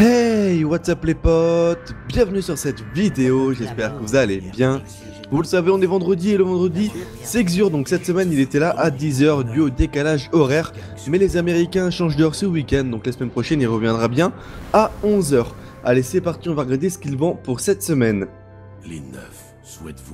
Hey, what's up les potes Bienvenue sur cette vidéo, j'espère que vous allez bien. Vous le savez, on est vendredi et le vendredi, c'est Xur, donc cette semaine il était là à 10h du au décalage horaire. Mais les Américains changent d'heure ce week-end, donc la semaine prochaine il reviendra bien à 11h. Allez, c'est parti, on va regarder ce qu'il vend pour cette semaine. Les 9.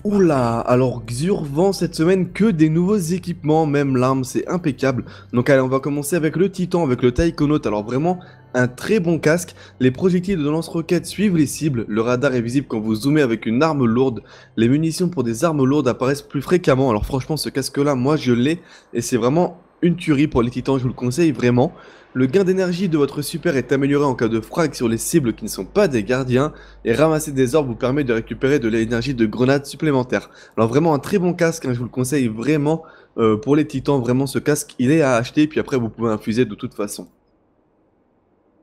Oula, alors Xur vend cette semaine que des nouveaux équipements, même l'arme, c'est impeccable. Donc allez, on va commencer avec le Titan, avec le Taikonaut. Alors vraiment, un très bon casque, les projectiles de lance-roquettes suivent les cibles, le radar est visible quand vous zoomez avec une arme lourde, les munitions pour des armes lourdes apparaissent plus fréquemment, alors franchement ce casque là moi je l'ai et c'est vraiment une tuerie pour les titans, je vous le conseille vraiment. Le gain d'énergie de votre super est amélioré en cas de frag sur les cibles qui ne sont pas des gardiens, et ramasser des orbes vous permet de récupérer de l'énergie de grenades supplémentaires. Alors vraiment un très bon casque, hein, je vous le conseille vraiment euh, pour les titans, vraiment ce casque il est à acheter, puis après vous pouvez infuser de toute façon.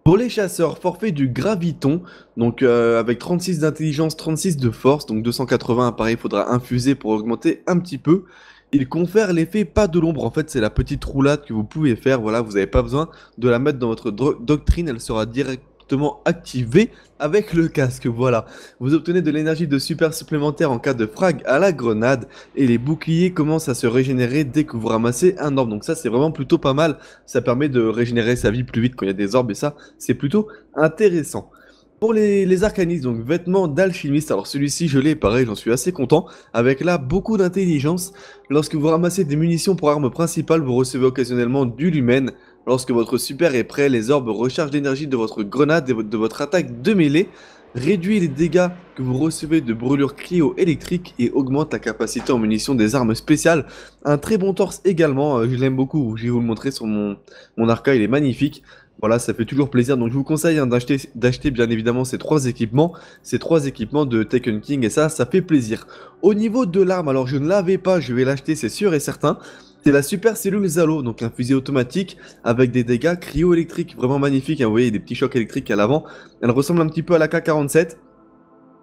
Pour les chasseurs, forfait du graviton, donc euh, avec 36 d'intelligence, 36 de force, donc 280 il faudra infuser pour augmenter un petit peu il confère l'effet pas de l'ombre. En fait, c'est la petite roulade que vous pouvez faire. Voilà, vous n'avez pas besoin de la mettre dans votre doctrine. Elle sera directement activée avec le casque. Voilà. Vous obtenez de l'énergie de super supplémentaire en cas de frag à la grenade. Et les boucliers commencent à se régénérer dès que vous ramassez un orbe. Donc ça, c'est vraiment plutôt pas mal. Ça permet de régénérer sa vie plus vite quand il y a des orbes. Et ça, c'est plutôt intéressant. Pour les, arcanistes, donc vêtements d'alchimiste, alors celui-ci je l'ai, pareil, j'en suis assez content. Avec là, beaucoup d'intelligence. Lorsque vous ramassez des munitions pour arme principale, vous recevez occasionnellement du lumen. Lorsque votre super est prêt, les orbes rechargent l'énergie de votre grenade et de votre attaque de mêlée réduit les dégâts que vous recevez de brûlures cryo-électriques et augmente la capacité en munitions des armes spéciales. Un très bon torse également, euh, je l'aime beaucoup, je vais vous le montrer sur mon, mon arca, il est magnifique. Voilà, ça fait toujours plaisir, donc je vous conseille hein, d'acheter d'acheter bien évidemment ces trois équipements, ces trois équipements de Tekken King, et ça, ça fait plaisir. Au niveau de l'arme, alors je ne l'avais pas, je vais l'acheter, c'est sûr et certain. C'est la Super Cellule Zalo, donc un fusil automatique avec des dégâts cryo-électriques, vraiment magnifiques. Hein, vous voyez des petits chocs électriques à l'avant. Elle ressemble un petit peu à la K-47.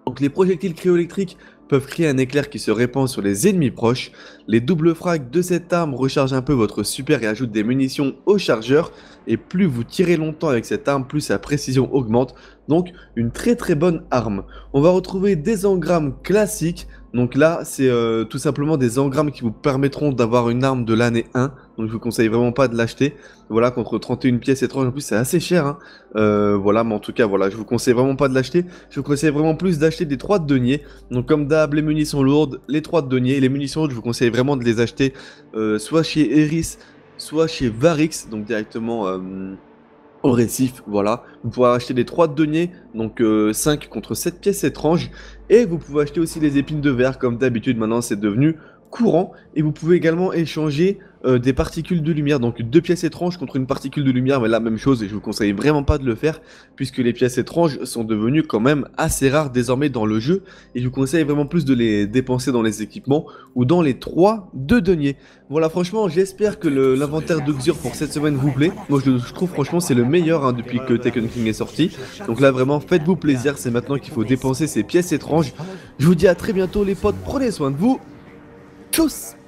Donc les projectiles cryoélectriques peuvent créer un éclair qui se répand sur les ennemis proches. Les doubles frags de cette arme rechargent un peu votre super et ajoutent des munitions au chargeur. Et plus vous tirez longtemps avec cette arme, plus sa précision augmente. Donc une très très bonne arme. On va retrouver des engrammes classiques. Donc là, c'est euh, tout simplement des engrammes qui vous permettront d'avoir une arme de l'année 1 donc je vous conseille vraiment pas de l'acheter. Voilà, contre 31 pièces étranges, en plus c'est assez cher. Hein. Euh, voilà, mais en tout cas, voilà, je vous conseille vraiment pas de l'acheter. Je vous conseille vraiment plus d'acheter des 3 de deniers. Donc comme d'hab, les munitions lourdes, les 3 de deniers, les munitions lourdes, je vous conseille vraiment de les acheter euh, soit chez Eris, soit chez Varix, donc directement... Euh, au récif, voilà. Vous pouvez acheter des 3 de deniers, donc 5 contre 7 pièces étranges. Et vous pouvez acheter aussi les épines de verre, comme d'habitude, maintenant c'est devenu courant. Et vous pouvez également échanger euh, des particules de lumière, donc deux pièces étranges contre une particule de lumière, mais la même chose, et je vous conseille vraiment pas de le faire, puisque les pièces étranges sont devenues quand même assez rares désormais dans le jeu, et je vous conseille vraiment plus de les dépenser dans les équipements ou dans les trois de deniers. Voilà, franchement, j'espère que l'inventaire de pour cette semaine vous plaît. Moi, je, trouve franchement c'est le meilleur hein, depuis que Tekken King est sorti. Donc là, vraiment, faites-vous plaisir, c'est maintenant qu'il faut dépenser ces pièces étranges. Je vous dis à très bientôt les potes, prenez soin de vous. Tchuss